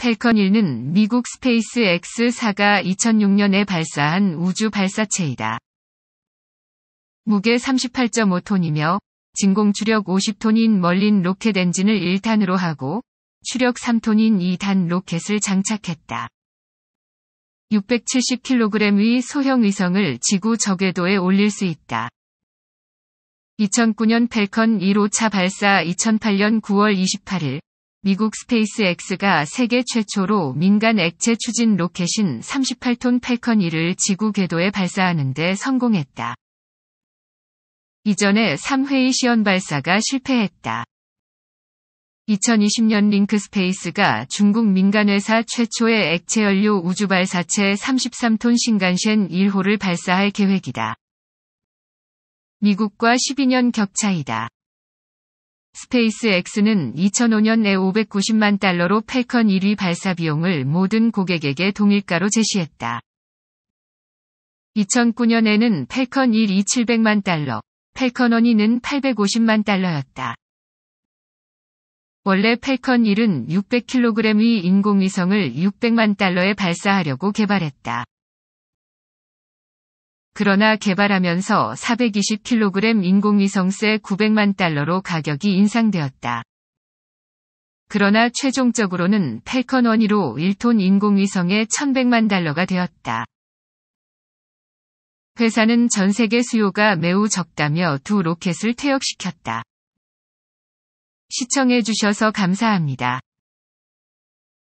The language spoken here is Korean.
펠컨 1는 미국 스페이스 X4가 2006년에 발사한 우주 발사체이다. 무게 38.5톤이며 진공 추력 50톤인 멀린 로켓 엔진을 1탄으로 하고 추력 3톤인 2탄 로켓을 장착했다. 670kg의 소형 위성을 지구 저궤도에 올릴 수 있다. 2009년 펠컨 1호차 발사 2008년 9월 28일 미국 스페이스X가 세계 최초로 민간 액체 추진 로켓인 38톤 팔컨 1을 지구 궤도에 발사하는 데 성공했다. 이전에 3회의 시연 발사가 실패했다. 2020년 링크스페이스가 중국 민간회사 최초의 액체연료 우주발사체 33톤 신간셴 1호를 발사할 계획이다. 미국과 12년 격차이다. 스페이스X는 2005년에 590만 달러로 패컨 1위 발사 비용을 모든 고객에게 동일가로 제시했다. 2009년에는 패컨 1이 700만 달러, 패컨 1는 850만 달러였다. 원래 패컨 1은 600kg의 인공위성을 600만 달러에 발사하려고 개발했다. 그러나 개발하면서 420kg 인공위성세 900만 달러로 가격이 인상되었다. 그러나 최종적으로는 펠컨 1로 1톤 인공위성에 1100만 달러가 되었다. 회사는 전 세계 수요가 매우 적다며 두 로켓을 퇴역시켰다. 시청해주셔서 감사합니다.